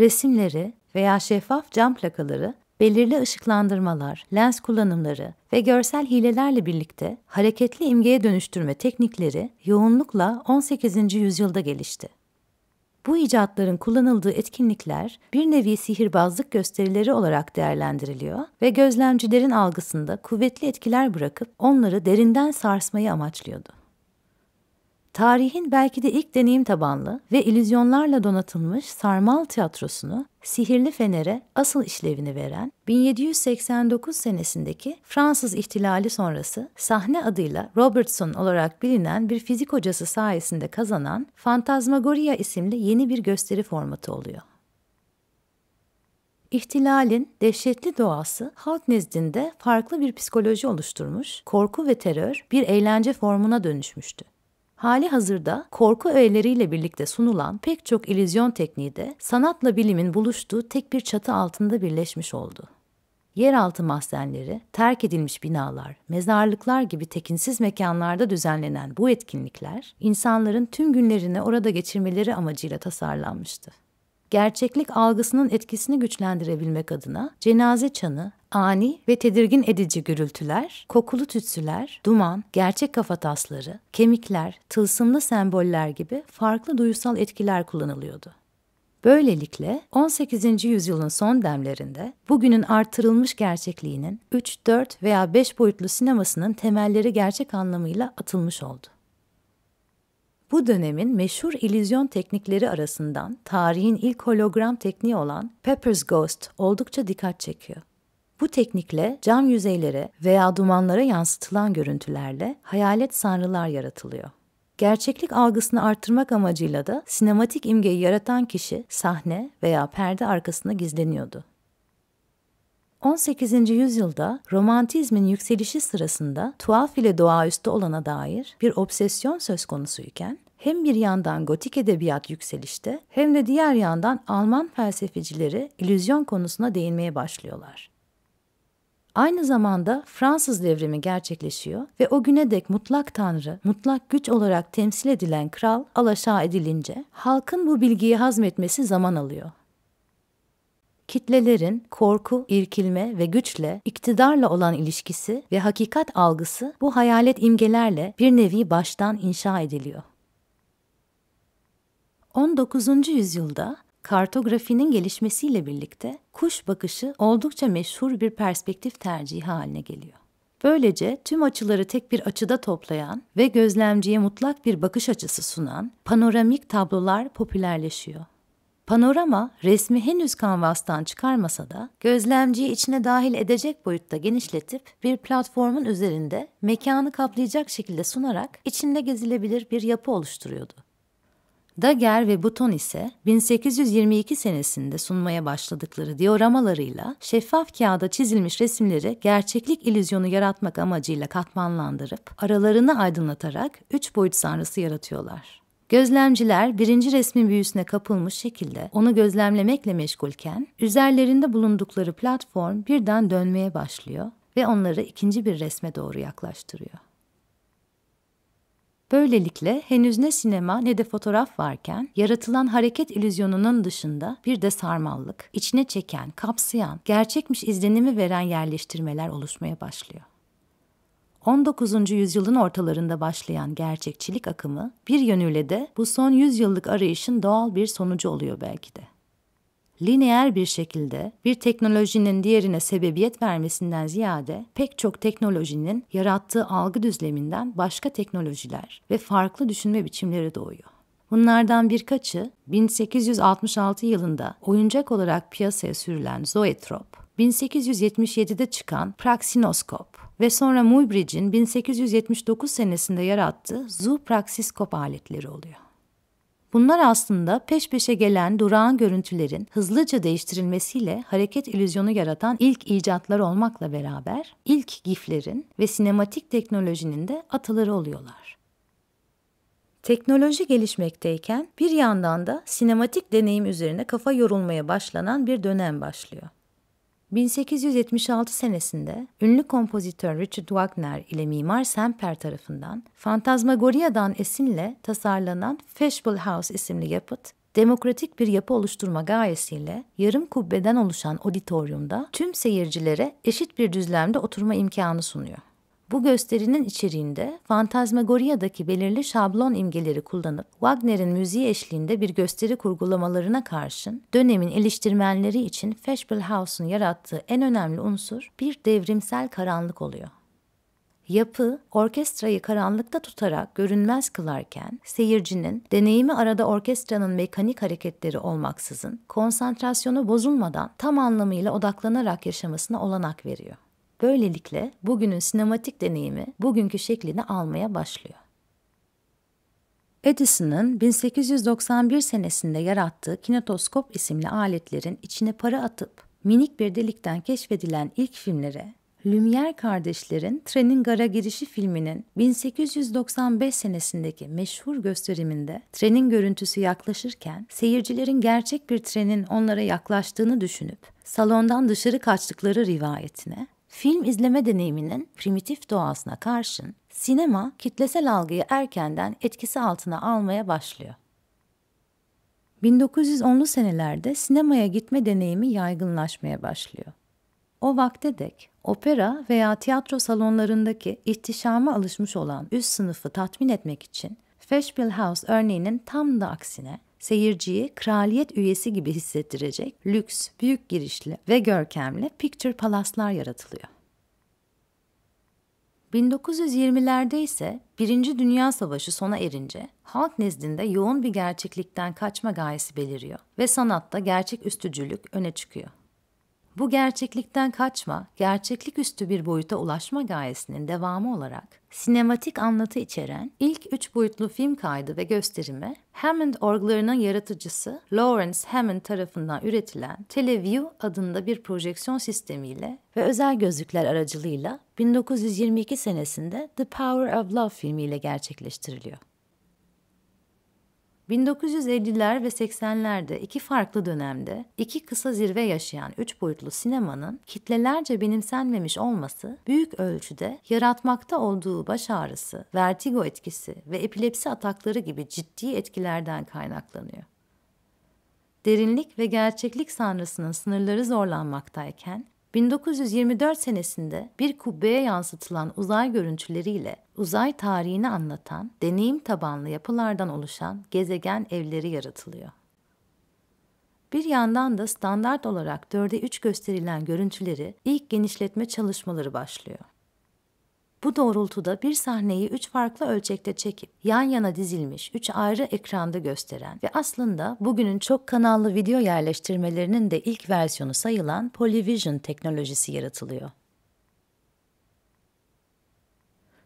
resimleri veya şeffaf cam plakaları belirli ışıklandırmalar, lens kullanımları ve görsel hilelerle birlikte hareketli imgeye dönüştürme teknikleri yoğunlukla 18. yüzyılda gelişti. Bu icatların kullanıldığı etkinlikler bir nevi sihirbazlık gösterileri olarak değerlendiriliyor ve gözlemcilerin algısında kuvvetli etkiler bırakıp onları derinden sarsmayı amaçlıyordu. Tarihin belki de ilk deneyim tabanlı ve ilüzyonlarla donatılmış sarmal tiyatrosunu sihirli fenere asıl işlevini veren 1789 senesindeki Fransız İhtilali sonrası sahne adıyla Robertson olarak bilinen bir fizik hocası sayesinde kazanan Fantasmagoria isimli yeni bir gösteri formatı oluyor. İhtilalin dehşetli doğası halk nezdinde farklı bir psikoloji oluşturmuş, korku ve terör bir eğlence formuna dönüşmüştü. Hali hazırda korku öğeleriyle birlikte sunulan pek çok ilizyon tekniği de sanatla bilimin buluştuğu tek bir çatı altında birleşmiş oldu. Yeraltı mahzenleri, terk edilmiş binalar, mezarlıklar gibi tekinsiz mekanlarda düzenlenen bu etkinlikler, insanların tüm günlerini orada geçirmeleri amacıyla tasarlanmıştı gerçeklik algısının etkisini güçlendirebilmek adına cenaze çanı ani ve tedirgin edici gürültüler, kokulu tütsüler, duman, gerçek kafatasları, kemikler, tılsımlı semboller gibi farklı duyusal etkiler kullanılıyordu. Böylelikle 18. yüzyılın son demlerinde bugünün artırılmış gerçekliğinin 3, 4 veya 5 boyutlu sinemasının temelleri gerçek anlamıyla atılmış oldu. Bu dönemin meşhur illüzyon teknikleri arasından tarihin ilk hologram tekniği olan Pepper's Ghost oldukça dikkat çekiyor. Bu teknikle cam yüzeylere veya dumanlara yansıtılan görüntülerle hayalet sanrılar yaratılıyor. Gerçeklik algısını artırmak amacıyla da sinematik imgeyi yaratan kişi sahne veya perde arkasında gizleniyordu. 18. yüzyılda romantizmin yükselişi sırasında tuhaf ile doğaüstü olana dair bir obsesyon söz konusuyken hem bir yandan gotik edebiyat yükselişte hem de diğer yandan Alman felsefecileri illüzyon konusuna değinmeye başlıyorlar. Aynı zamanda Fransız devrimi gerçekleşiyor ve o güne dek mutlak tanrı, mutlak güç olarak temsil edilen kral alaşağı edilince halkın bu bilgiyi hazmetmesi zaman alıyor. Kitlelerin korku, irkilme ve güçle, iktidarla olan ilişkisi ve hakikat algısı bu hayalet imgelerle bir nevi baştan inşa ediliyor. 19. yüzyılda kartografinin gelişmesiyle birlikte kuş bakışı oldukça meşhur bir perspektif tercihi haline geliyor. Böylece tüm açıları tek bir açıda toplayan ve gözlemciye mutlak bir bakış açısı sunan panoramik tablolar popülerleşiyor. Panorama resmi henüz kanvastan çıkarmasa da gözlemciyi içine dahil edecek boyutta genişletip bir platformun üzerinde mekanı kaplayacak şekilde sunarak içinde gezilebilir bir yapı oluşturuyordu. Dager ve Buton ise 1822 senesinde sunmaya başladıkları dioramalarıyla şeffaf kağıda çizilmiş resimleri gerçeklik ilüzyonu yaratmak amacıyla katmanlandırıp aralarını aydınlatarak üç boyut sanrısı yaratıyorlar. Gözlemciler birinci resmin büyüsüne kapılmış şekilde onu gözlemlemekle meşgulken üzerlerinde bulundukları platform birden dönmeye başlıyor ve onları ikinci bir resme doğru yaklaştırıyor. Böylelikle henüz ne sinema ne de fotoğraf varken yaratılan hareket ilüzyonunun dışında bir de sarmallık, içine çeken, kapsayan, gerçekmiş izlenimi veren yerleştirmeler oluşmaya başlıyor. 19. yüzyılın ortalarında başlayan gerçekçilik akımı bir yönüyle de bu son yüzyıllık arayışın doğal bir sonucu oluyor belki de lineer bir şekilde bir teknolojinin diğerine sebebiyet vermesinden ziyade pek çok teknolojinin yarattığı algı düzleminden başka teknolojiler ve farklı düşünme biçimleri doğuyor. Bunlardan birkaçı 1866 yılında oyuncak olarak piyasaya sürülen zoetrop, 1877'de çıkan praksinoskop ve sonra Muybridge'in 1879 senesinde yarattığı zoopraksiskop aletleri oluyor. Bunlar aslında peş peşe gelen durağan görüntülerin hızlıca değiştirilmesiyle hareket ilüzyonu yaratan ilk icatlar olmakla beraber ilk giflerin ve sinematik teknolojinin de ataları oluyorlar. Teknoloji gelişmekteyken bir yandan da sinematik deneyim üzerine kafa yorulmaya başlanan bir dönem başlıyor. 1876 senesinde ünlü kompozitör Richard Wagner ile mimar Semper tarafından Fantasmagoria'dan esinle tasarlanan Fashable House isimli yapıt, demokratik bir yapı oluşturma gayesiyle yarım kubbeden oluşan auditoriumda tüm seyircilere eşit bir düzlemde oturma imkanı sunuyor. Bu gösterinin içeriğinde Fantazmagoria'daki belirli şablon imgeleri kullanıp Wagner'in müziği eşliğinde bir gösteri kurgulamalarına karşın dönemin eleştirmenleri için Feschbelhaus'un yarattığı en önemli unsur bir devrimsel karanlık oluyor. Yapı, orkestrayı karanlıkta tutarak görünmez kılarken, seyircinin deneyimi arada orkestranın mekanik hareketleri olmaksızın, konsantrasyonu bozulmadan tam anlamıyla odaklanarak yaşamasına olanak veriyor. Böylelikle bugünün sinematik deneyimi bugünkü şeklini almaya başlıyor. Edison'ın 1891 senesinde yarattığı kinetoskop isimli aletlerin içine para atıp minik bir delikten keşfedilen ilk filmlere, Lumière kardeşlerin Trenin Gara Girişi filminin 1895 senesindeki meşhur gösteriminde trenin görüntüsü yaklaşırken seyircilerin gerçek bir trenin onlara yaklaştığını düşünüp salondan dışarı kaçtıkları rivayetine Film izleme deneyiminin primitif doğasına karşın sinema kitlesel algıyı erkenden etkisi altına almaya başlıyor. 1910'lu senelerde sinemaya gitme deneyimi yaygınlaşmaya başlıyor. O vakte dek opera veya tiyatro salonlarındaki ihtişama alışmış olan üst sınıfı tatmin etmek için Fashville House örneğinin tam da aksine seyirciyi kraliyet üyesi gibi hissettirecek lüks, büyük girişli ve görkemli picture palaslar yaratılıyor. 1920'lerde ise Birinci Dünya Savaşı sona erince halk nezdinde yoğun bir gerçeklikten kaçma gayesi beliriyor ve sanatta gerçek üstücülük öne çıkıyor. Bu gerçeklikten kaçma, gerçeklik üstü bir boyuta ulaşma gayesinin devamı olarak sinematik anlatı içeren ilk üç boyutlu film kaydı ve gösterimi Hammond orglarının yaratıcısı Lawrence Hammond tarafından üretilen Teleview adında bir projeksiyon sistemiyle ve özel gözlükler aracılığıyla 1922 senesinde The Power of Love filmiyle gerçekleştiriliyor. 1950'ler ve 80'lerde iki farklı dönemde iki kısa zirve yaşayan üç boyutlu sinemanın kitlelerce benimsenmemiş olması büyük ölçüde yaratmakta olduğu baş ağrısı, vertigo etkisi ve epilepsi atakları gibi ciddi etkilerden kaynaklanıyor derinlik ve gerçeklik sanrısının sınırları zorlanmaktayken, 1924 senesinde bir kubbeye yansıtılan uzay görüntüleriyle uzay tarihini anlatan, deneyim tabanlı yapılardan oluşan gezegen evleri yaratılıyor. Bir yandan da standart olarak 4'e 3 gösterilen görüntüleri ilk genişletme çalışmaları başlıyor. Bu doğrultuda bir sahneyi üç farklı ölçekte çekip yan yana dizilmiş üç ayrı ekranda gösteren ve aslında bugünün çok kanallı video yerleştirmelerinin de ilk versiyonu sayılan Polyvision teknolojisi yaratılıyor.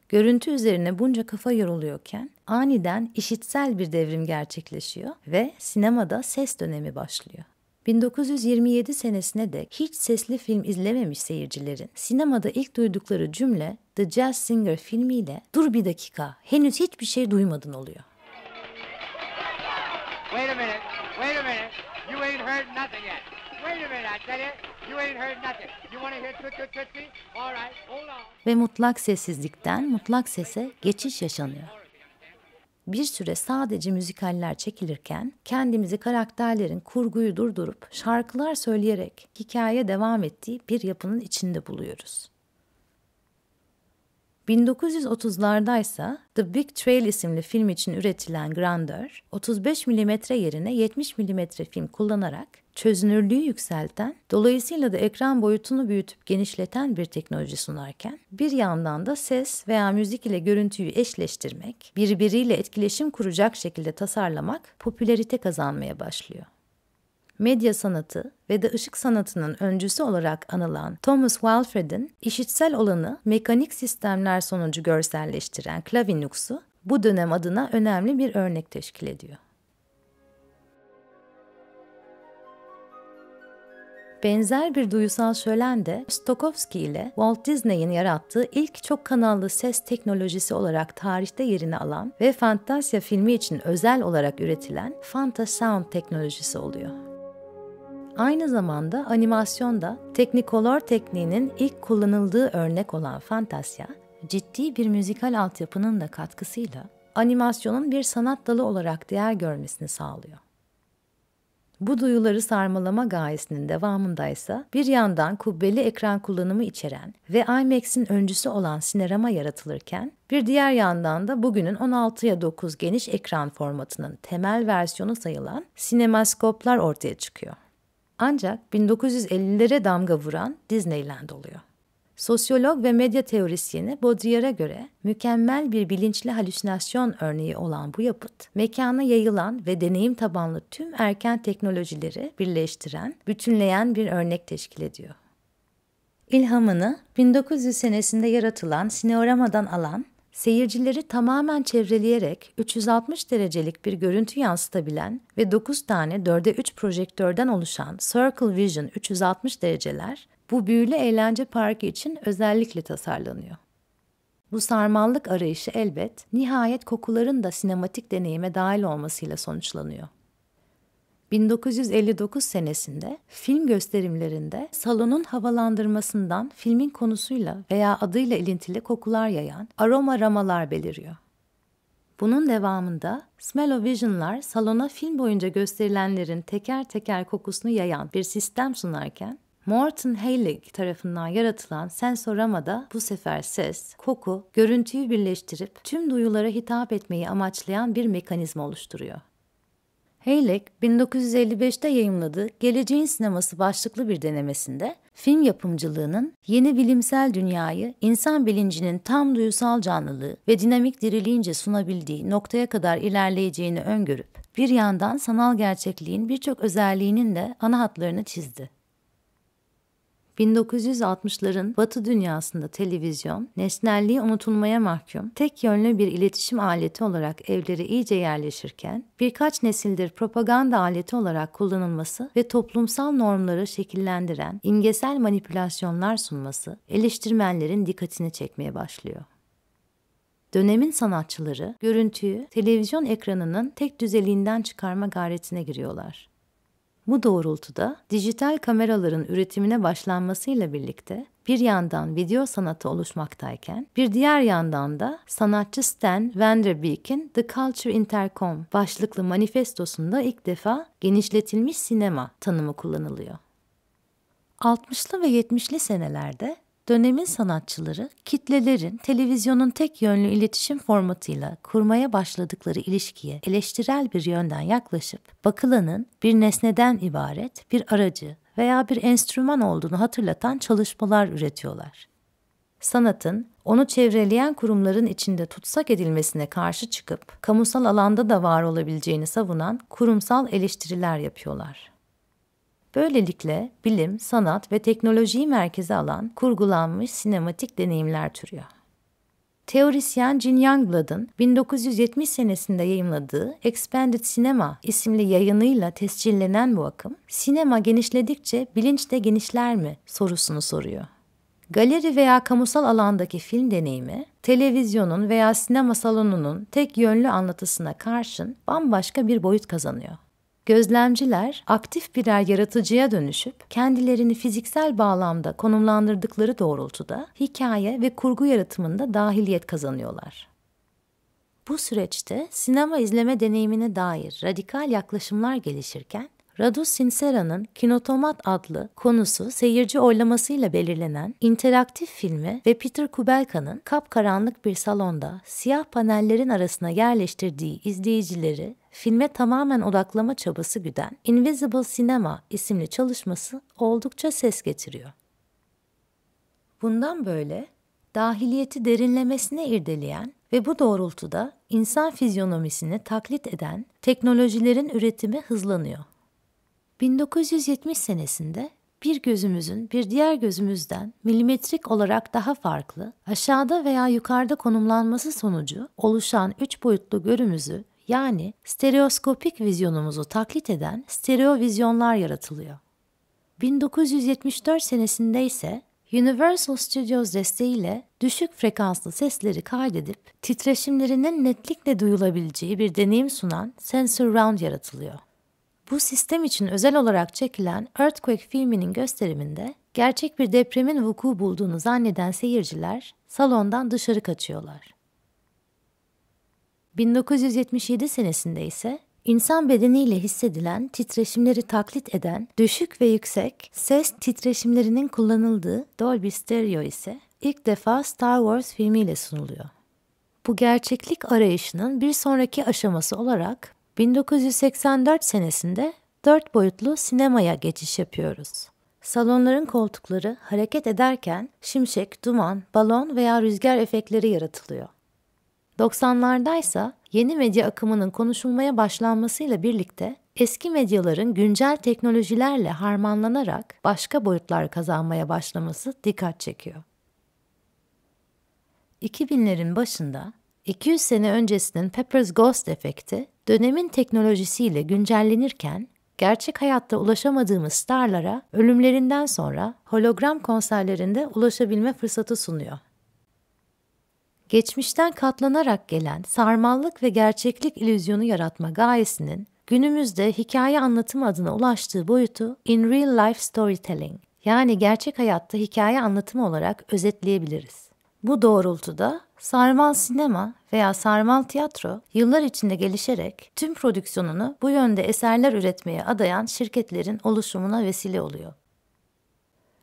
Görüntü üzerine bunca kafa yoruluyorken aniden işitsel bir devrim gerçekleşiyor ve sinemada ses dönemi başlıyor. 1927 senesine dek hiç sesli film izlememiş seyircilerin sinemada ilk duydukları cümle The Jazz Singer filmiyle dur bir dakika henüz hiçbir şey duymadın oluyor. Wait a minute, wait a minute. You ain't heard nothing yet. Ve mutlak sessizlikten mutlak sese geçiş yaşanıyor. Bir süre sadece müzikaller çekilirken kendimizi karakterlerin kurguyu durdurup şarkılar söyleyerek hikaye devam ettiği bir yapının içinde buluyoruz. 1930'larda ise The Big Trail isimli film için üretilen Grandeur, 35 mm yerine 70 mm film kullanarak çözünürlüğü yükselten, dolayısıyla da ekran boyutunu büyütüp genişleten bir teknoloji sunarken, bir yandan da ses veya müzik ile görüntüyü eşleştirmek, birbiriyle etkileşim kuracak şekilde tasarlamak popülerite kazanmaya başlıyor. Medya sanatı ve de ışık sanatının öncüsü olarak anılan Thomas Walfred'in işitsel olanı mekanik sistemler sonucu görselleştiren Klavinux'u bu dönem adına önemli bir örnek teşkil ediyor. Benzer bir duyusal şölen de Stokowski ile Walt Disney'in yarattığı ilk çok kanallı ses teknolojisi olarak tarihte yerini alan ve Fantasia filmi için özel olarak üretilen Fantasound teknolojisi oluyor. Aynı zamanda animasyonda Technicolor tekniğinin ilk kullanıldığı örnek olan Fantasia, ciddi bir müzikal altyapının da katkısıyla animasyonun bir sanat dalı olarak değer görmesini sağlıyor. Bu duyuları sarmalama gayesinin devamındaysa bir yandan kubbeli ekran kullanımı içeren ve IMAX'in öncüsü olan sinerama yaratılırken bir diğer yandan da bugünün 16'ya 9 geniş ekran formatının temel versiyonu sayılan sinemaskoplar ortaya çıkıyor. Ancak 1950'lere damga vuran Disneyland oluyor. Sosyolog ve medya teorisyeni Baudrillard'a göre mükemmel bir bilinçli halüsinasyon örneği olan bu yapıt, mekana yayılan ve deneyim tabanlı tüm erken teknolojileri birleştiren, bütünleyen bir örnek teşkil ediyor. İlhamını 1900 senesinde yaratılan Sineorama'dan alan, seyircileri tamamen çevreleyerek 360 derecelik bir görüntü yansıtabilen ve 9 tane 4'e 3 projektörden oluşan Circle Vision 360 dereceler, bu büyülü eğlence parkı için özellikle tasarlanıyor. Bu sarmallık arayışı elbet nihayet kokuların da sinematik deneyime dahil olmasıyla sonuçlanıyor. 1959 senesinde film gösterimlerinde salonun havalandırmasından filmin konusuyla veya adıyla ilintili kokular yayan aroma ramalar beliriyor. Bunun devamında Smell-O-Vision'lar salona film boyunca gösterilenlerin teker teker kokusunu yayan bir sistem sunarken Morton Haley tarafından yaratılan sensoramada bu sefer ses, koku, görüntüyü birleştirip tüm duyulara hitap etmeyi amaçlayan bir mekanizma oluşturuyor. Halleck, 1955'te yayımladığı Geleceğin Sineması başlıklı bir denemesinde film yapımcılığının yeni bilimsel dünyayı insan bilincinin tam duyusal canlılığı ve dinamik diriliğince sunabildiği noktaya kadar ilerleyeceğini öngörüp bir yandan sanal gerçekliğin birçok özelliğinin de ana hatlarını çizdi. 1960'ların Batı dünyasında televizyon, nesnelliği unutulmaya mahkum, tek yönlü bir iletişim aleti olarak evlere iyice yerleşirken, birkaç nesildir propaganda aleti olarak kullanılması ve toplumsal normları şekillendiren imgesel manipülasyonlar sunması eleştirmenlerin dikkatini çekmeye başlıyor. Dönemin sanatçıları görüntüyü televizyon ekranının tek düzeliğinden çıkarma gayretine giriyorlar. Bu doğrultuda dijital kameraların üretimine başlanmasıyla birlikte bir yandan video sanatı oluşmaktayken bir diğer yandan da sanatçı Stan Vanderbeek'in The Culture Intercom başlıklı manifestosunda ilk defa genişletilmiş sinema tanımı kullanılıyor. 60'lı ve 70'li senelerde dönemin sanatçıları kitlelerin televizyonun tek yönlü iletişim formatıyla kurmaya başladıkları ilişkiye eleştirel bir yönden yaklaşıp bakılanın bir nesneden ibaret bir aracı veya bir enstrüman olduğunu hatırlatan çalışmalar üretiyorlar. Sanatın onu çevreleyen kurumların içinde tutsak edilmesine karşı çıkıp kamusal alanda da var olabileceğini savunan kurumsal eleştiriler yapıyorlar. Böylelikle bilim, sanat ve teknolojiyi merkeze alan kurgulanmış sinematik deneyimler türüyor. Teorisyen Jin Youngblood'un 1970 senesinde yayımladığı Expanded Cinema isimli yayınıyla tescillenen bu akım, sinema genişledikçe bilinç de genişler mi sorusunu soruyor. Galeri veya kamusal alandaki film deneyimi, televizyonun veya sinema salonunun tek yönlü anlatısına karşın bambaşka bir boyut kazanıyor. Gözlemciler aktif birer yaratıcıya dönüşüp kendilerini fiziksel bağlamda konumlandırdıkları doğrultuda hikaye ve kurgu yaratımında dahiliyet kazanıyorlar. Bu süreçte sinema izleme deneyimine dair radikal yaklaşımlar gelişirken Radu Sincera'nın Kinotomat adlı konusu seyirci oylamasıyla belirlenen interaktif filmi ve Peter Kubelka'nın kapkaranlık bir salonda siyah panellerin arasına yerleştirdiği izleyicileri filme tamamen odaklama çabası güden Invisible Cinema isimli çalışması oldukça ses getiriyor. Bundan böyle dahiliyeti derinlemesine irdeleyen ve bu doğrultuda insan fizyonomisini taklit eden teknolojilerin üretimi hızlanıyor. 1970 senesinde bir gözümüzün bir diğer gözümüzden milimetrik olarak daha farklı, aşağıda veya yukarıda konumlanması sonucu oluşan üç boyutlu görümüzü yani stereoskopik vizyonumuzu taklit eden stereovizyonlar yaratılıyor. 1974 senesinde ise Universal Studios desteğiyle düşük frekanslı sesleri kaydedip titreşimlerinin netlikle duyulabileceği bir deneyim sunan Sensor Round yaratılıyor. Bu sistem için özel olarak çekilen Earthquake filminin gösteriminde gerçek bir depremin vuku bulduğunu zanneden seyirciler salondan dışarı kaçıyorlar. 1977 senesinde ise insan bedeniyle hissedilen titreşimleri taklit eden düşük ve yüksek ses titreşimlerinin kullanıldığı Dolby Stereo ise ilk defa Star Wars filmiyle sunuluyor. Bu gerçeklik arayışının bir sonraki aşaması olarak 1984 senesinde dört boyutlu sinemaya geçiş yapıyoruz. Salonların koltukları hareket ederken şimşek, duman, balon veya rüzgar efektleri yaratılıyor. 90'lardaysa yeni medya akımının konuşulmaya başlanmasıyla birlikte eski medyaların güncel teknolojilerle harmanlanarak başka boyutlar kazanmaya başlaması dikkat çekiyor. 2000'lerin başında 200 sene öncesinin Pepper's Ghost efekti dönemin teknolojisiyle güncellenirken gerçek hayatta ulaşamadığımız starlara ölümlerinden sonra hologram konserlerinde ulaşabilme fırsatı sunuyor. Geçmişten katlanarak gelen sarmallık ve gerçeklik ilüzyonu yaratma gayesinin günümüzde hikaye anlatım adına ulaştığı boyutu in real life storytelling yani gerçek hayatta hikaye anlatımı olarak özetleyebiliriz. Bu doğrultuda sarmal sinema veya sarmal tiyatro yıllar içinde gelişerek tüm prodüksiyonunu bu yönde eserler üretmeye adayan şirketlerin oluşumuna vesile oluyor.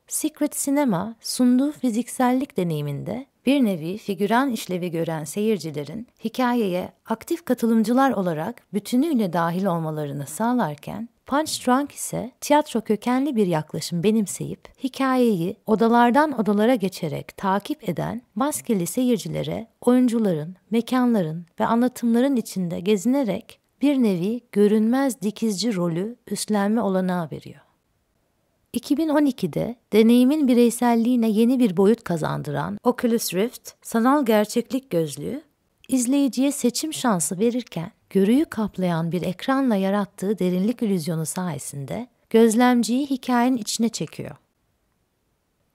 Secret sinema sunduğu fiziksellik deneyiminde bir nevi figüran işlevi gören seyircilerin hikayeye aktif katılımcılar olarak bütünüyle dahil olmalarını sağlarken Punch Drunk ise tiyatro kökenli bir yaklaşım benimseyip hikayeyi odalardan odalara geçerek takip eden maskeli seyircilere oyuncuların, mekanların ve anlatımların içinde gezinerek bir nevi görünmez dikizci rolü üstlenme olanağı veriyor. 2012'de deneyimin bireyselliğine yeni bir boyut kazandıran Oculus Rift sanal gerçeklik gözlüğü izleyiciye seçim şansı verirken görüyü kaplayan bir ekranla yarattığı derinlik ilüzyonu sayesinde gözlemciyi hikayenin içine çekiyor.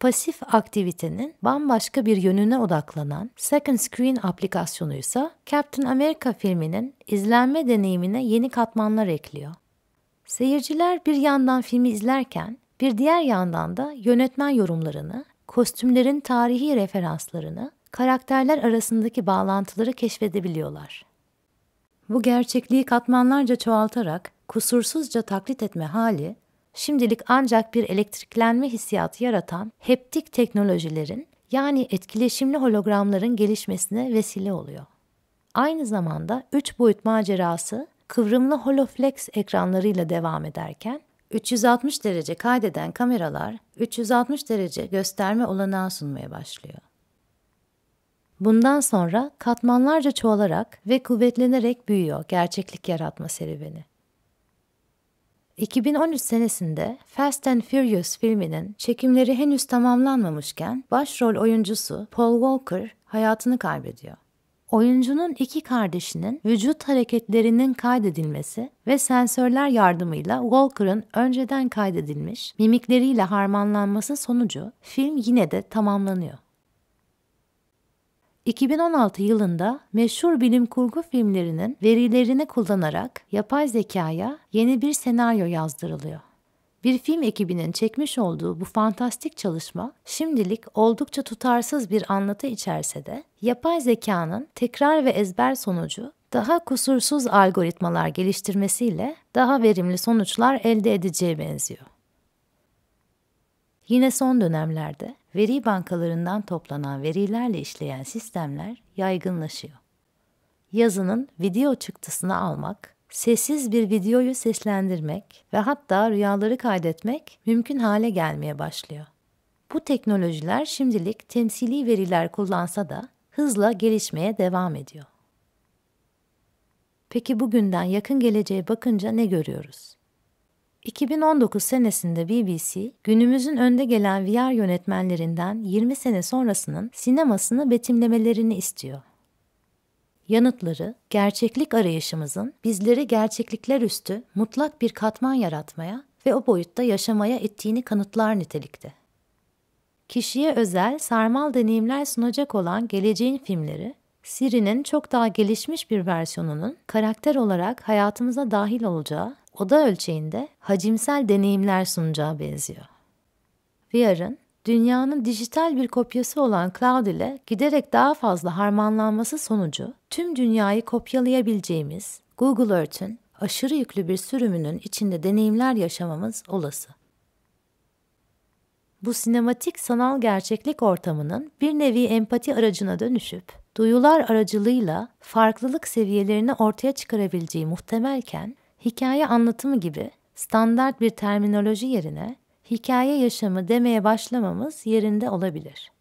Pasif aktivitenin bambaşka bir yönüne odaklanan Second Screen aplikasyonu ise Captain America filminin izlenme deneyimine yeni katmanlar ekliyor. Seyirciler bir yandan filmi izlerken bir diğer yandan da yönetmen yorumlarını, kostümlerin tarihi referanslarını karakterler arasındaki bağlantıları keşfedebiliyorlar. Bu gerçekliği katmanlarca çoğaltarak kusursuzca taklit etme hali, şimdilik ancak bir elektriklenme hissiyatı yaratan heptik teknolojilerin yani etkileşimli hologramların gelişmesine vesile oluyor. Aynı zamanda üç boyut macerası kıvrımlı holoflex ekranlarıyla devam ederken 360 derece kaydeden kameralar 360 derece gösterme olanağı sunmaya başlıyor. Bundan sonra katmanlarca çoğalarak ve kuvvetlenerek büyüyor gerçeklik yaratma serüveni. 2013 senesinde Fast and Furious filminin çekimleri henüz tamamlanmamışken başrol oyuncusu Paul Walker hayatını kaybediyor. Oyuncunun iki kardeşinin vücut hareketlerinin kaydedilmesi ve sensörler yardımıyla Walker'ın önceden kaydedilmiş mimikleriyle harmanlanması sonucu film yine de tamamlanıyor. 2016 yılında meşhur bilim kurgu filmlerinin verilerini kullanarak yapay zekaya yeni bir senaryo yazdırılıyor. Bir film ekibinin çekmiş olduğu bu fantastik çalışma şimdilik oldukça tutarsız bir anlatı içerse de yapay zekanın tekrar ve ezber sonucu daha kusursuz algoritmalar geliştirmesiyle daha verimli sonuçlar elde edeceği benziyor. Yine son dönemlerde veri bankalarından toplanan verilerle işleyen sistemler yaygınlaşıyor. Yazının video çıktısını almak, sessiz bir videoyu seslendirmek ve hatta rüyaları kaydetmek mümkün hale gelmeye başlıyor. Bu teknolojiler şimdilik temsili veriler kullansa da hızla gelişmeye devam ediyor. Peki bugünden yakın geleceğe bakınca ne görüyoruz? 2019 senesinde BBC, günümüzün önde gelen VR yönetmenlerinden 20 sene sonrasının sinemasını betimlemelerini istiyor. Yanıtları, gerçeklik arayışımızın bizleri gerçeklikler üstü mutlak bir katman yaratmaya ve o boyutta yaşamaya ettiğini kanıtlar nitelikte. Kişiye özel sarmal deneyimler sunacak olan geleceğin filmleri, Siri'nin çok daha gelişmiş bir versiyonunun karakter olarak hayatımıza dahil olacağı oda ölçeğinde hacimsel deneyimler sunacağı benziyor. VR'ın dünyanın dijital bir kopyası olan cloud ile giderek daha fazla harmanlanması sonucu tüm dünyayı kopyalayabileceğimiz Google Earth'ün aşırı yüklü bir sürümünün içinde deneyimler yaşamamız olası. Bu sinematik sanal gerçeklik ortamının bir nevi empati aracına dönüşüp duyular aracılığıyla farklılık seviyelerini ortaya çıkarabileceği muhtemelken hikaye anlatımı gibi standart bir terminoloji yerine hikaye yaşamı demeye başlamamız yerinde olabilir.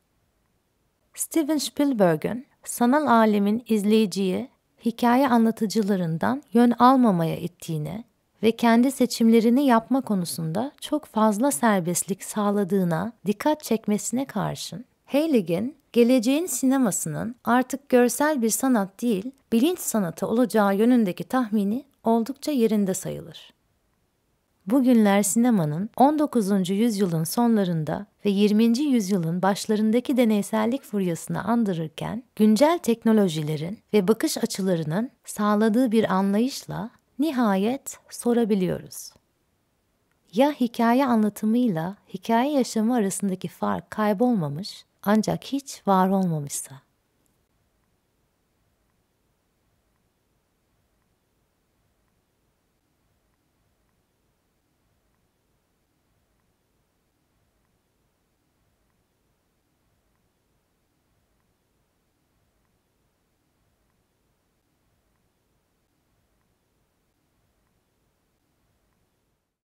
Steven Spielberg'ün sanal alemin izleyiciyi hikaye anlatıcılarından yön almamaya ittiğine ve kendi seçimlerini yapma konusunda çok fazla serbestlik sağladığına dikkat çekmesine karşın, Heilig'in geleceğin sinemasının artık görsel bir sanat değil, bilinç sanatı olacağı yönündeki tahmini oldukça yerinde sayılır. Bugünler sinemanın 19. yüzyılın sonlarında ve 20. yüzyılın başlarındaki deneysellik furyasını andırırken, güncel teknolojilerin ve bakış açılarının sağladığı bir anlayışla nihayet sorabiliyoruz. Ya hikaye anlatımıyla hikaye yaşamı arasındaki fark kaybolmamış ancak hiç var olmamışsa?